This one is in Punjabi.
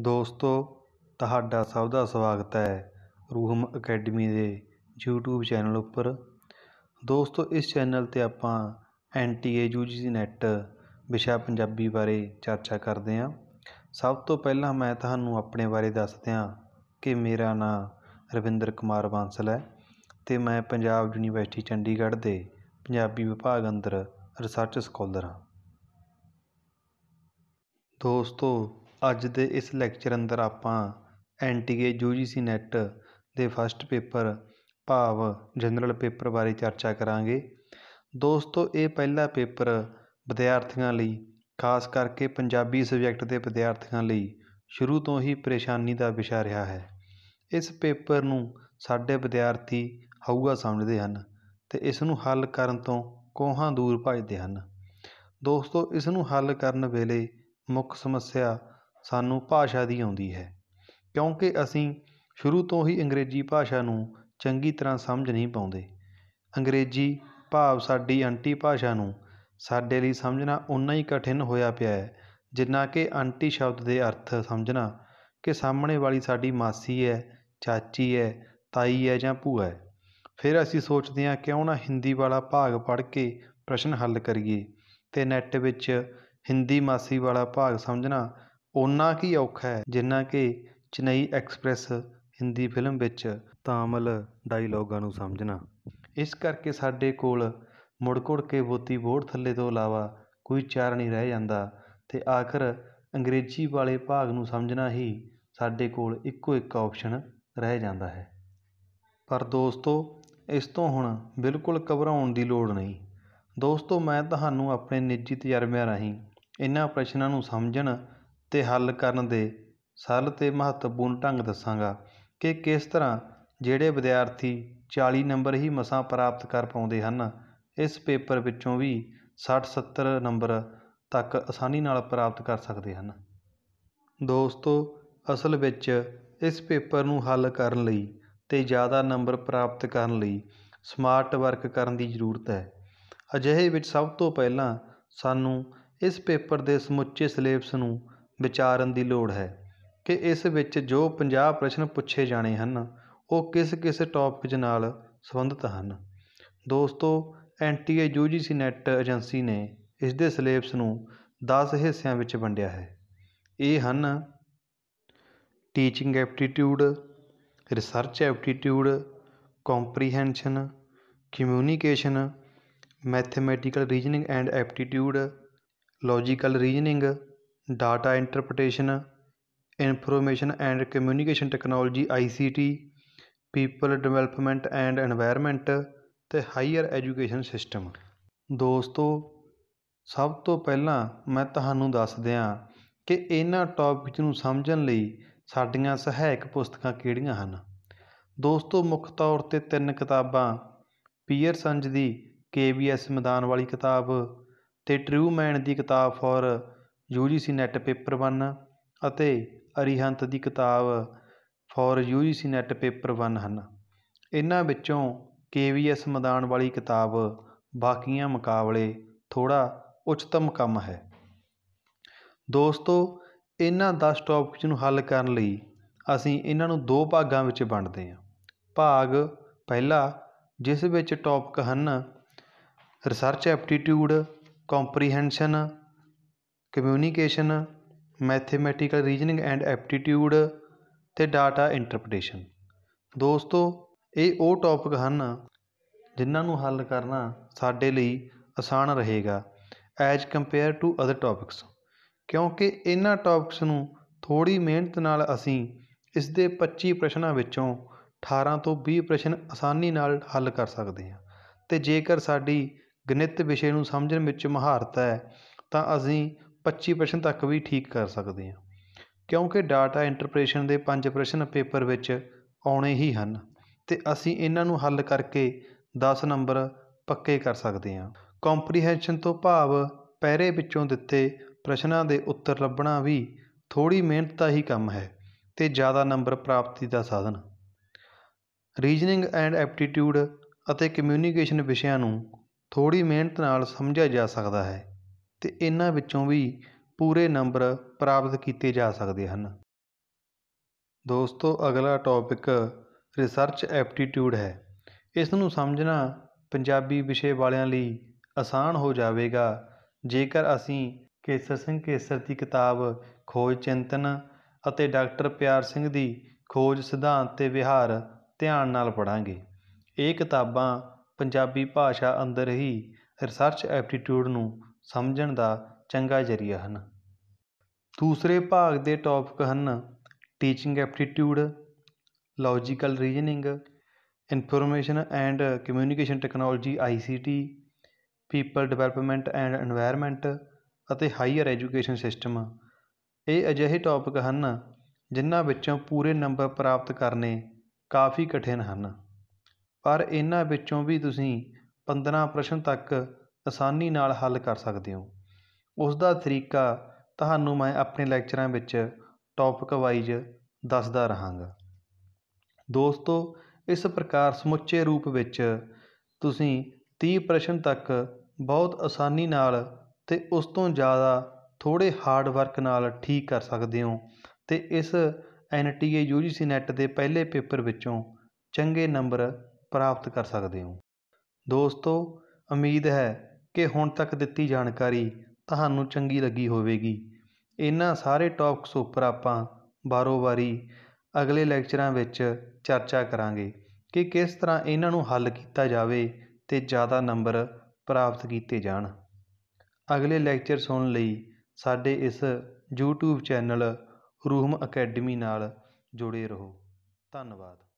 ਦੋਸਤੋ ਤੁਹਾਡਾ ਸਭ ਦਾ ਸਵਾਗਤ ਹੈ ਰੂਹਮ ਅਕੈਡਮੀ ਦੇ YouTube ਚੈਨਲ ਉੱਪਰ ਦੋਸਤੋ ਇਸ ਚੈਨਲ ਤੇ ਆਪਾਂ ਐਨਟੀਏ ਯੂਜੀਸੀ ਨੈਟ ਵਿਸ਼ਾ ਪੰਜਾਬੀ ਬਾਰੇ ਚਰਚਾ ਕਰਦੇ ਹਾਂ ਸਭ ਤੋਂ ਪਹਿਲਾਂ ਮੈਂ ਤੁਹਾਨੂੰ ਆਪਣੇ ਬਾਰੇ ਦੱਸ ਦਿਆਂ ਕਿ ਮੇਰਾ ਨਾਮ ਰਵਿੰਦਰ ਕੁਮਾਰ ਬਾਂਸਲ ਹੈ ਤੇ ਮੈਂ ਪੰਜਾਬ ਯੂਨੀਵਰਸਿਟੀ ਚੰਡੀਗੜ੍ਹ ਦੇ ਪੰਜਾਬੀ ਵਿਭਾਗ ਅੰਦਰ ਰਿਸਰਚ ਸਕਾਲਰ ਹਾਂ ਦੋਸਤੋ ਅੱਜ ਦੇ ਇਸ ਲੈਕਚਰ ਅੰਦਰ ਆਪਾਂ ਐਨਟੀਏ ਯੂਜੀਸੀ ਨੈਟ ਦੇ ਫਸਟ ਪੇਪਰ ਭਾਵ ਜਨਰਲ ਪੇਪਰ ਬਾਰੇ ਚਰਚਾ ਕਰਾਂਗੇ ਦੋਸਤੋ ਇਹ ਪਹਿਲਾ ਪੇਪਰ ਵਿਦਿਆਰਥੀਆਂ ਲਈ ਖਾਸ ਕਰਕੇ ਪੰਜਾਬੀ ਸਬਜੈਕਟ ਦੇ ਵਿਦਿਆਰਥੀਆਂ ਲਈ ਸ਼ੁਰੂ ਤੋਂ ਹੀ ਪਰੇਸ਼ਾਨੀ ਦਾ ਵਿਸ਼ਾ ਰਿਹਾ ਹੈ ਇਸ ਪੇਪਰ ਨੂੰ ਸਾਡੇ ਵਿਦਿਆਰਥੀ ਹਊਗਾ ਸਮਝਦੇ ਹਨ ਤੇ ਇਸ ਨੂੰ ਹੱਲ ਕਰਨ ਤੋਂ ਕੋਹਾਂ ਦੂਰ ਭਜਦੇ ਹਨ ਦੋਸਤੋ ਇਸ ਨੂੰ ਹੱਲ ਕਰਨ ਵੇਲੇ ਮੁੱਖ ਸਮੱਸਿਆ ਸਾਨੂੰ ਭਾਸ਼ਾ ਦੀ ਆਉਂਦੀ ਹੈ ਕਿਉਂਕਿ ਅਸੀਂ ਸ਼ੁਰੂ ਤੋਂ ਹੀ ਅੰਗਰੇਜ਼ੀ ਭਾਸ਼ਾ ਨੂੰ ਚੰਗੀ ਤਰ੍ਹਾਂ ਸਮਝ ਨਹੀਂ ਪਾਉਂਦੇ ਅੰਗਰੇਜ਼ੀ ਭਾਵ ਸਾਡੀ ਅੰਟੀ ਭਾਸ਼ਾ ਨੂੰ ਸਾਡੇ ਲਈ ਸਮਝਣਾ ਉਨਾ ਹੀ ਕਠਿਨ ਹੋਇਆ ਪਿਆ ਹੈ ਜਿੰਨਾ ਕਿ ਅੰਟੀ ਸ਼ਬਦ ਦੇ ਅਰਥ ਸਮਝਣਾ ਕਿ ਸਾਹਮਣੇ ਵਾਲੀ ਸਾਡੀ ਮਾਸੀ ਹੈ ਚਾਚੀ ਹੈ ਤਾਈ ਹੈ ਜਾਂ ਭੂਆ ਹੈ ਫਿਰ ਅਸੀਂ ਸੋਚਦੇ ਹਾਂ ਕਿਉਂ ਨਾ ਹਿੰਦੀ ਵਾਲਾ ਭਾਗ ਪੜ੍ਹ ਕੇ ਪ੍ਰਸ਼ਨ ਹੱਲ ਕਰੀਏ ਤੇ ਨੈੱਟ ਵਿੱਚ ਹਿੰਦੀ ਮਾਸੀ ਵਾਲਾ ਭਾਗ ਸਮਝਣਾ ਉਨਾ ਕੀ ਔਖਾ ਹੈ ਜਿੰਨਾ ਕਿ ਚੇਨਈ ਐਕਸਪ੍ਰੈਸ ਹਿੰਦੀ ਫਿਲਮ ਵਿੱਚ ਤਾਮਿਲ ਡਾਇਲੋਗਾਂ ਨੂੰ ਸਮਝਣਾ ਇਸ ਕਰਕੇ ਸਾਡੇ ਕੋਲ ਮੁੜ ਕੇ ਬੋਤੀ ਬੋੜ ਥੱਲੇ ਤੋਂ ਇਲਾਵਾ ਕੋਈ ਚਾਰ ਨਹੀਂ ਰਹਿ ਜਾਂਦਾ ਤੇ ਆਖਰ ਅੰਗਰੇਜ਼ੀ ਵਾਲੇ ਭਾਗ ਨੂੰ ਸਮਝਣਾ ਹੀ ਸਾਡੇ ਕੋਲ ਇੱਕੋ ਇੱਕ ਆਪਸ਼ਨ ਰਹਿ ਜਾਂਦਾ ਹੈ ਪਰ ਦੋਸਤੋ ਇਸ ਤੋਂ ਹੁਣ ਬਿਲਕੁਲ ਘਬਰਾਉਣ ਦੀ ਲੋੜ ਨਹੀਂ ਦੋਸਤੋ ਮੈਂ ਤੁਹਾਨੂੰ ਆਪਣੇ ਨਿੱਜੀ ਤਜਰਬਿਆਂ ਰਾਹੀਂ ਇਹਨਾਂ ਪ੍ਰਸ਼ਨਾਂ ਨੂੰ ਸਮਝਣ ਤੇ ਹੱਲ ਕਰਨ ਦੇ ਸਰਲ ਤੇ ਮਹੱਤਵਪੂਰਨ ਢੰਗ ਦੱਸਾਂਗਾ ਕਿ ਕਿਸ ਤਰ੍ਹਾਂ ਜਿਹੜੇ ਵਿਦਿਆਰਥੀ ਚਾਲੀ ਨੰਬਰ ਹੀ ਮਸਾਂ ਪ੍ਰਾਪਤ ਕਰ ਪਾਉਂਦੇ ਹਨ ਇਸ ਪੇਪਰ ਵਿੱਚੋਂ ਵੀ ਸੱਠ ਸੱਤਰ ਨੰਬਰ ਤੱਕ ਆਸਾਨੀ ਨਾਲ ਪ੍ਰਾਪਤ ਕਰ ਸਕਦੇ ਹਨ ਦੋਸਤੋ ਅਸਲ ਵਿੱਚ ਇਸ ਪੇਪਰ ਨੂੰ ਹੱਲ ਕਰਨ ਲਈ ਤੇ ਜ਼ਿਆਦਾ ਨੰਬਰ ਪ੍ਰਾਪਤ ਕਰਨ ਲਈ ਸਮਾਰਟ ਵਰਕ ਕਰਨ ਦੀ ਜ਼ਰੂਰਤ ਹੈ ਅਜਿਹੇ ਵਿੱਚ ਸਭ ਤੋਂ ਪਹਿਲਾਂ ਸਾਨੂੰ ਇਸ ਪੇਪਰ ਦੇ ਸਮੁੱਚੇ ਸਿਲੇਬਸ ਨੂੰ ਵਿਚਾਰਨ ਦੀ ਲੋੜ ਹੈ ਕਿ ਇਸ ਵਿੱਚ ਜੋ ਪੰਜਾਹ ਪ੍ਰਸ਼ਨ ਪੁੱਛੇ ਜਾਣੇ ਹਨ ਉਹ ਕਿਸ ਕਿਸ ਟੌਪਿਕ ਨਾਲ ਸੰਬੰਧਿਤ ਹਨ ਦੋਸਤੋ ਐਨ ਟੀ ਏ ਯੂ ਜੀ ਸੀ ਨੈੱਟ ਏਜੰਸੀ ਨੇ ਇਸ ਦੇ ਸਿਲੇਬਸ ਨੂੰ 10 ਹਿੱਸਿਆਂ ਵਿੱਚ ਵੰਡਿਆ ਹੈ ਇਹ ਹਨ teaching aptitude research aptitude comprehension communication mathematical reasoning and aptitude logical reasoning data interpretation information and communication technology I C T people development and environment ਅਤੇ ਹਾਈਅਰ ਐਜੂਕੇਸ਼ਨ ਸਿਸਟਮ ਦੋਸਤੋ ਸਭ ਤੋਂ ਪਹਿਲਾਂ ਮੈਂ ਤੁਹਾਨੂੰ ਦੱਸ ਦਿਆਂ ਕਿ ਇਹਨਾਂ ਟੌਪਿਕ ਨੂੰ ਸਮਝਣ ਲਈ ਸਾਡੀਆਂ ਸਹਾਇਕ ਪੁਸਤਕਾਂ ਕਿਹੜੀਆਂ ਹਨ ਦੋਸਤੋ ਮੁੱਖ ਤੌਰ ਤੇ ਤਿੰਨ ਕਿਤਾਬਾਂ ਪੀਅਰ ਸੰਜ ਦੀ ਕੇਬੀਐਸ ਮੈਦਾਨ ਵਾਲੀ ਕਿਤਾਬ ਤੇ ਟਰੂ ਮੈਨ ਦੀ ਕਿਤਾਬ ਫੋਰ ਯੂਜੀਸੀ ਨੈੱਟ ਪੇਪਰ 1 ਅਤੇ ਅਰੀਹੰਤ ਦੀ ਕਿਤਾਬ ਫॉर ਯੂਜੀਸੀ ਨੈੱਟ ਪੇਪਰ 1 ਹਨ ਇਹਨਾਂ ਵਿੱਚੋਂ ਕੇਵੀਐਸ ਮੈਦਾਨ ਵਾਲੀ ਕਿਤਾਬ ਬਾਕੀਆਂ ਮੁਕਾਬਲੇ ਥੋੜਾ ਉੱਚਤਮ ਕੰਮ ਹੈ ਦੋਸਤੋ ਇਹਨਾਂ 10 ਟੌਪਿਕਸ ਨੂੰ ਹੱਲ ਕਰਨ ਲਈ ਅਸੀਂ ਇਹਨਾਂ ਨੂੰ ਦੋ ਭਾਗਾਂ ਵਿੱਚ ਵੰਡਦੇ ਹਾਂ ਭਾਗ ਪਹਿਲਾ ਜਿਸ ਵਿੱਚ ਟੌਪਿਕ ਹਨ research aptitude comprehension communication mathematical reasoning and aptitude ਅਤੇ ਡਾਟਾ ਇੰਟਰਪਟੇਸ਼ਨ ਦੋਸਤੋ ਇਹ ਉਹ ਟੋਪਿਕ ਹਨ ਜਿਨ੍ਹਾਂ ਨੂੰ ਹੱਲ ਕਰਨਾ ਸਾਡੇ ਲਈ ਆਸਾਨ ਰਹੇਗਾ as compare to other topics ਕਿਉਂਕਿ ਇਹਨਾਂ ਟੋਪਿਕਸ ਨੂੰ ਥੋੜ੍ਹੀ ਮਿਹਨਤ ਨਾਲ ਅਸੀਂ ਇਸ ਦੇ 25 ਪ੍ਰਸ਼ਨਾਂ ਵਿੱਚੋਂ 18 ਤੋਂ 20 ਪ੍ਰਸ਼ਨ ਆਸਾਨੀ ਨਾਲ ਹੱਲ ਕਰ ਸਕਦੇ ਹਾਂ ਅਤੇ ਜੇਕਰ ਸਾਡੀ ਗਣਿਤ ਵਿਸ਼ੇ ਨੂੰ ਸਮਝਣ ਵਿੱਚ ਮਹਾਰਤ ਹੈ ਤਾਂ ਅਸੀਂ 25% ਤੱਕ ਵੀ ਠੀਕ ਕਰ ਸਕਦੇ ਹਾਂ ਕਿਉਂਕਿ ਡਾਟਾ ਇੰਟਰਪ੍ਰੀਟੇਸ਼ਨ ਦੇ ਪੰਜ ਪ੍ਰਸ਼ਨ ਪੇਪਰ ਵਿੱਚ ਆਉਣੇ ਹੀ ਹਨ ਤੇ ਅਸੀਂ ਇਹਨਾਂ ਨੂੰ ਹੱਲ ਕਰਕੇ 10 ਨੰਬਰ ਪੱਕੇ ਕਰ ਸਕਦੇ ਹਾਂ ਕੰਪਰੀਹੈਂਸ਼ਨ ਤੋਂ ਭਾਵ ਪੈਰੇ ਵਿੱਚੋਂ ਦਿੱਤੇ ਪ੍ਰਸ਼ਨਾਂ ਦੇ ਉੱਤਰ ਲੱਭਣਾ ਵੀ ਥੋੜੀ ਮਿਹਨਤ ਦਾ ਹੀ ਕੰਮ ਹੈ ਤੇ ਜ਼ਿਆਦਾ ਨੰਬਰ ਪ੍ਰਾਪਤੀ ਦਾ ਸਾਧਨ ਰੀਜਨਿੰਗ ਐਂਡ ਐਪਟੀਟਿਊਡ ਅਤੇ ਕਮਿਊਨੀਕੇਸ਼ਨ ਵਿਸ਼ਿਆਂ ਨੂੰ ਥੋੜੀ ਮਿਹਨਤ ਨਾਲ ਸਮਝਿਆ ਜਾ ਸਕਦਾ ਹੈ ਤੇ ਇਹਨਾਂ ਵਿੱਚੋਂ ਵੀ ਪੂਰੇ ਨੰਬਰ ਪ੍ਰਾਪਤ ਕੀਤੇ ਜਾ ਸਕਦੇ ਹਨ ਦੋਸਤੋ ਅਗਲਾ ਟੌਪਿਕ ਰਿਸਰਚ ਐਪਟੀਟਿਊਡ ਹੈ ਇਸ ਨੂੰ ਸਮਝਣਾ ਪੰਜਾਬੀ ਵਿਸ਼ੇ ਵਾਲਿਆਂ ਲਈ ਆਸਾਨ ਹੋ ਜਾਵੇਗਾ ਜੇਕਰ ਅਸੀਂ ਕੇਸਰ ਸਿੰਘ ਕੇਸਰ ਦੀ ਕਿਤਾਬ ਖੋਜ ਚਿੰਤਨ ਅਤੇ ਡਾਕਟਰ ਪਿਆਰ ਸਿੰਘ ਦੀ ਖੋਜ ਸਿਧਾਂਤ ਤੇ ਵਿਹਾਰ ਧਿਆਨ ਨਾਲ ਪੜਾਂਗੇ ਇਹ ਕਿਤਾਬਾਂ ਪੰਜਾਬੀ ਭਾਸ਼ਾ ਅੰਦਰ ਹੀ ਰਿਸਰਚ ਐਪਟੀਟਿਊਡ ਨੂੰ ਸਮਝਣ ਦਾ ਚੰਗਾ ਜ਼ਰੀਆ ਹਨ ਦੂਸਰੇ ਭਾਗ ਦੇ ਟੌਪਿਕ ਹਨ teaching aptitude logical reasoning information and communication technology I C T people development and environment ਅਤੇ ਹਾਈਅਰ ਐਜੂਕੇਸ਼ਨ ਸਿਸਟਮ ਇਹ ਅਜਿਹੇ ਟੌਪਿਕ ਹਨ ਜਿਨ੍ਹਾਂ ਵਿੱਚੋਂ ਪੂਰੇ ਨੰਬਰ ਪ੍ਰਾਪਤ ਕਰਨੇ ਕਾਫੀ ਕਠਿਨ ਹਨ ਪਰ ਇਹਨਾਂ ਵਿੱਚੋਂ ਵੀ ਤੁਸੀਂ 15 ਪ੍ਰਸ਼ਨ ਤੱਕ ਆਸਾਨੀ ਨਾਲ ਹੱਲ ਕਰ ਸਕਦੇ ਹੋ ਉਸ ਦਾ ਤਰੀਕਾ ਤੁਹਾਨੂੰ ਮੈਂ ਆਪਣੇ ਲੈਕਚਰਾਂ ਵਿੱਚ ਟੌਪਿਕ ਵਾਈਜ਼ ਦੱਸਦਾ ਰਹਾਂਗਾ ਦੋਸਤੋ ਇਸ ਪ੍ਰਕਾਰ ਸਮੁੱਚੇ ਰੂਪ ਵਿੱਚ ਤੁਸੀਂ 30 ਪ੍ਰਸ਼ਨ ਤੱਕ ਬਹੁਤ ਆਸਾਨੀ ਨਾਲ ਤੇ ਉਸ ਤੋਂ ਜ਼ਿਆਦਾ ਥੋੜੇ ਹਾਰਡ ਵਰਕ ਨਾਲ ਠੀਕ ਕਰ ਸਕਦੇ ਹੋ ਤੇ ਇਸ ਐਨਟੀਏ ਯੂਜੀਸੀ ਨੈਟ ਦੇ ਪਹਿਲੇ ਪੇਪਰ ਵਿੱਚੋਂ ਚੰਗੇ ਨੰਬਰ ਪ੍ਰਾਪਤ ਕਰ ਸਕਦੇ ਹੋ ਦੋਸਤੋ ਉਮੀਦ ਹੈ ਕਿ ਹੁਣ ਤੱਕ ਦਿੱਤੀ ਜਾਣਕਾਰੀ ਤੁਹਾਨੂੰ ਚੰਗੀ ਲੱਗੀ ਹੋਵੇਗੀ ਇਹਨਾਂ ਸਾਰੇ ਟੌਪਿਕਸ ਉੱਪਰ ਆਪਾਂ ਬਾਰੋ ਵਾਰੀ ਅਗਲੇ ਲੈਕਚਰਾਂ ਵਿੱਚ ਚਰਚਾ ਕਰਾਂਗੇ ਕਿ ਕਿਸ ਤਰ੍ਹਾਂ ਇਹਨਾਂ ਨੂੰ ਹੱਲ ਕੀਤਾ ਜਾਵੇ ਤੇ ਜ਼ਿਆਦਾ ਨੰਬਰ ਪ੍ਰਾਪਤ ਕੀਤੇ ਜਾਣ ਅਗਲੇ ਲੈਕਚਰ ਸੁਣਨ ਲਈ ਸਾਡੇ ਇਸ YouTube ਚੈਨਲ ਰੂਹਮ ਅਕੈਡਮੀ ਨਾਲ ਜੁੜੇ ਰਹੋ ਧੰਨਵਾਦ